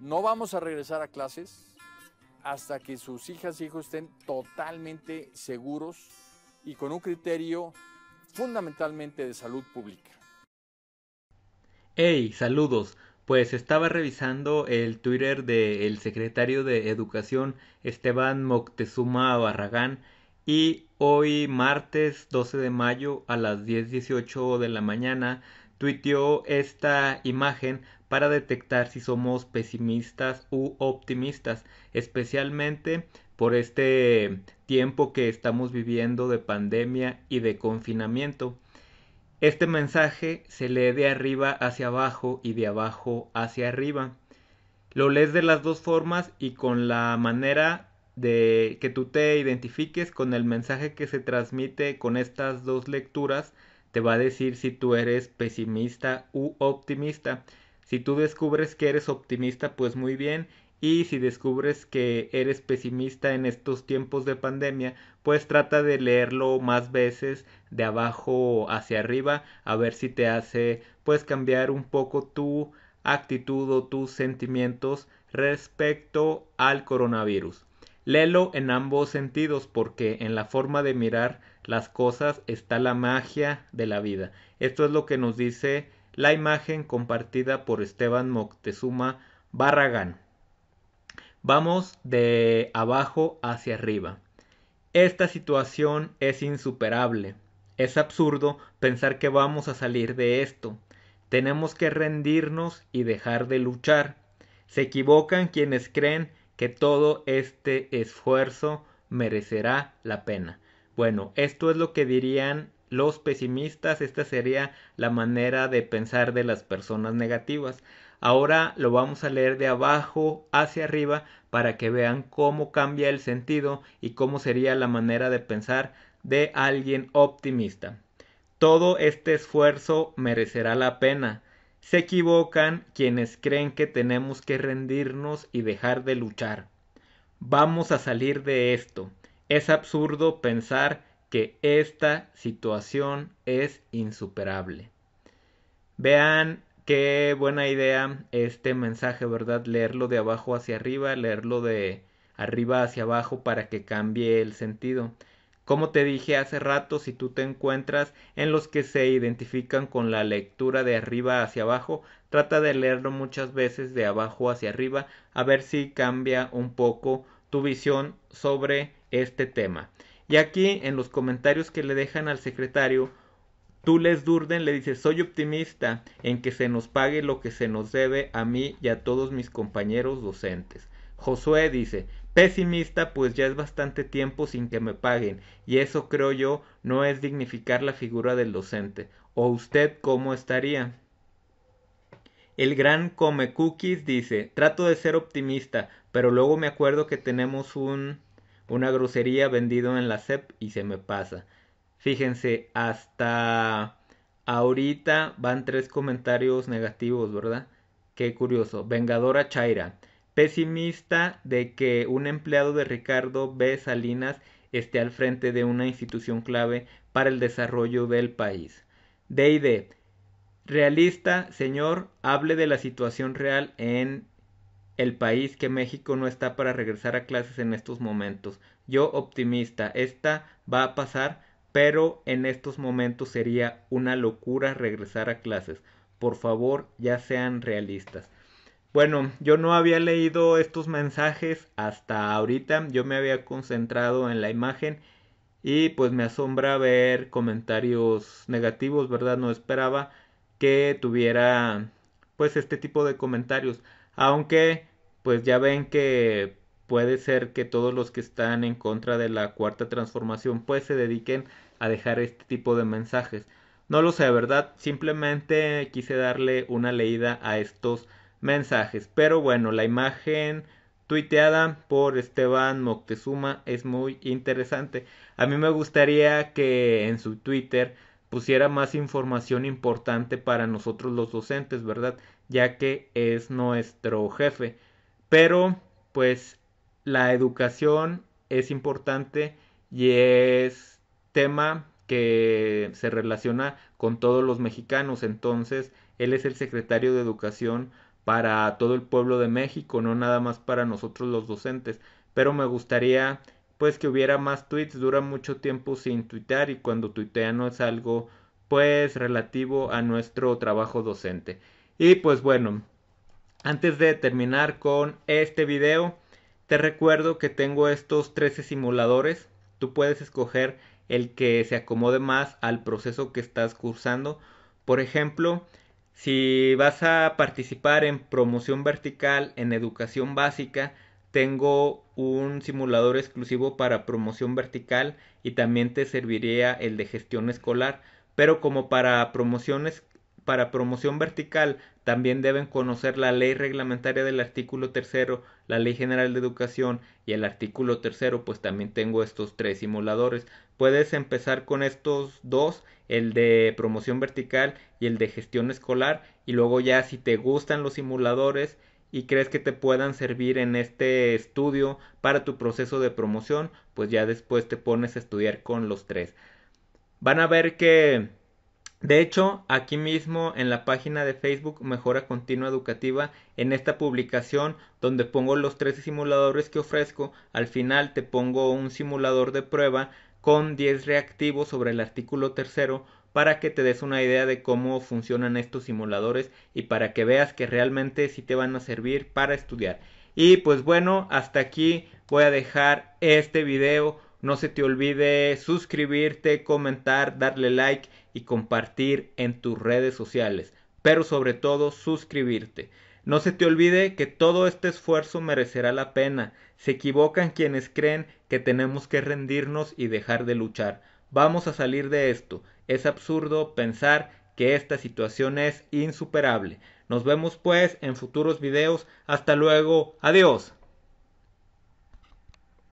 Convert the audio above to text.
No vamos a regresar a clases hasta que sus hijas y hijos estén totalmente seguros y con un criterio fundamentalmente de salud pública. Hey, saludos. Pues estaba revisando el Twitter del secretario de Educación Esteban Moctezuma Barragán y hoy martes 12 de mayo a las 10.18 de la mañana tuiteó esta imagen para detectar si somos pesimistas u optimistas, especialmente por este tiempo que estamos viviendo de pandemia y de confinamiento. Este mensaje se lee de arriba hacia abajo y de abajo hacia arriba. Lo lees de las dos formas y con la manera de que tú te identifiques con el mensaje que se transmite con estas dos lecturas, te va a decir si tú eres pesimista u optimista. Si tú descubres que eres optimista, pues muy bien. Y si descubres que eres pesimista en estos tiempos de pandemia, pues trata de leerlo más veces de abajo hacia arriba, a ver si te hace pues cambiar un poco tu actitud o tus sentimientos respecto al coronavirus. Léelo en ambos sentidos porque en la forma de mirar las cosas está la magia de la vida. Esto es lo que nos dice la imagen compartida por Esteban Moctezuma Barragán. Vamos de abajo hacia arriba. Esta situación es insuperable. Es absurdo pensar que vamos a salir de esto. Tenemos que rendirnos y dejar de luchar. Se equivocan quienes creen que todo este esfuerzo merecerá la pena. Bueno, esto es lo que dirían los pesimistas, esta sería la manera de pensar de las personas negativas. Ahora lo vamos a leer de abajo hacia arriba para que vean cómo cambia el sentido y cómo sería la manera de pensar de alguien optimista. Todo este esfuerzo merecerá la pena. Se equivocan quienes creen que tenemos que rendirnos y dejar de luchar. Vamos a salir de esto. Es absurdo pensar que esta situación es insuperable. Vean qué buena idea este mensaje, ¿verdad? Leerlo de abajo hacia arriba, leerlo de arriba hacia abajo para que cambie el sentido. Como te dije hace rato, si tú te encuentras en los que se identifican con la lectura de arriba hacia abajo, trata de leerlo muchas veces de abajo hacia arriba a ver si cambia un poco tu visión sobre este tema. Y aquí en los comentarios que le dejan al secretario, Tules Durden le dice, soy optimista en que se nos pague lo que se nos debe a mí y a todos mis compañeros docentes. Josué dice, pesimista pues ya es bastante tiempo sin que me paguen y eso creo yo no es dignificar la figura del docente. ¿O usted cómo estaría? El gran Come Cookies dice, trato de ser optimista, pero luego me acuerdo que tenemos un una grosería vendido en la CEP y se me pasa. Fíjense, hasta ahorita van tres comentarios negativos, ¿verdad? Qué curioso. Vengadora Chaira. Pesimista de que un empleado de Ricardo B. Salinas esté al frente de una institución clave para el desarrollo del país. Deide. Realista, señor, hable de la situación real en el país que México no está para regresar a clases en estos momentos. Yo optimista, esta va a pasar, pero en estos momentos sería una locura regresar a clases. Por favor, ya sean realistas. Bueno, yo no había leído estos mensajes hasta ahorita, yo me había concentrado en la imagen y pues me asombra ver comentarios negativos, ¿verdad? No esperaba que tuviera pues este tipo de comentarios. Aunque, pues ya ven que puede ser que todos los que están en contra de la cuarta transformación pues se dediquen a dejar este tipo de mensajes. No lo sé, ¿verdad? Simplemente quise darle una leída a estos mensajes. Pero bueno, la imagen tuiteada por Esteban Moctezuma es muy interesante. A mí me gustaría que en su Twitter pusiera más información importante para nosotros los docentes, ¿verdad? Ya que es nuestro jefe. Pero, pues, la educación es importante y es tema que se relaciona con todos los mexicanos. Entonces, él es el secretario de educación para todo el pueblo de México, no nada más para nosotros los docentes. Pero me gustaría pues que hubiera más tweets, dura mucho tiempo sin tuitear y cuando tuitea no es algo pues relativo a nuestro trabajo docente. Y pues bueno, antes de terminar con este video, te recuerdo que tengo estos 13 simuladores. Tú puedes escoger el que se acomode más al proceso que estás cursando. Por ejemplo, si vas a participar en promoción vertical en educación básica, tengo un simulador exclusivo para promoción vertical y también te serviría el de gestión escolar. Pero como para promociones para promoción vertical también deben conocer la ley reglamentaria del artículo tercero, la ley general de educación y el artículo tercero, pues también tengo estos tres simuladores. Puedes empezar con estos dos, el de promoción vertical y el de gestión escolar, y luego ya si te gustan los simuladores y crees que te puedan servir en este estudio para tu proceso de promoción, pues ya después te pones a estudiar con los tres. Van a ver que, de hecho, aquí mismo en la página de Facebook Mejora Continua Educativa, en esta publicación donde pongo los tres simuladores que ofrezco, al final te pongo un simulador de prueba con 10 reactivos sobre el artículo tercero para que te des una idea de cómo funcionan estos simuladores y para que veas que realmente sí te van a servir para estudiar. Y pues bueno, hasta aquí voy a dejar este video. No se te olvide suscribirte, comentar, darle like y compartir en tus redes sociales. Pero sobre todo suscribirte. No se te olvide que todo este esfuerzo merecerá la pena. Se equivocan quienes creen que tenemos que rendirnos y dejar de luchar. Vamos a salir de esto. Es absurdo pensar que esta situación es insuperable. Nos vemos pues en futuros videos. Hasta luego. Adiós.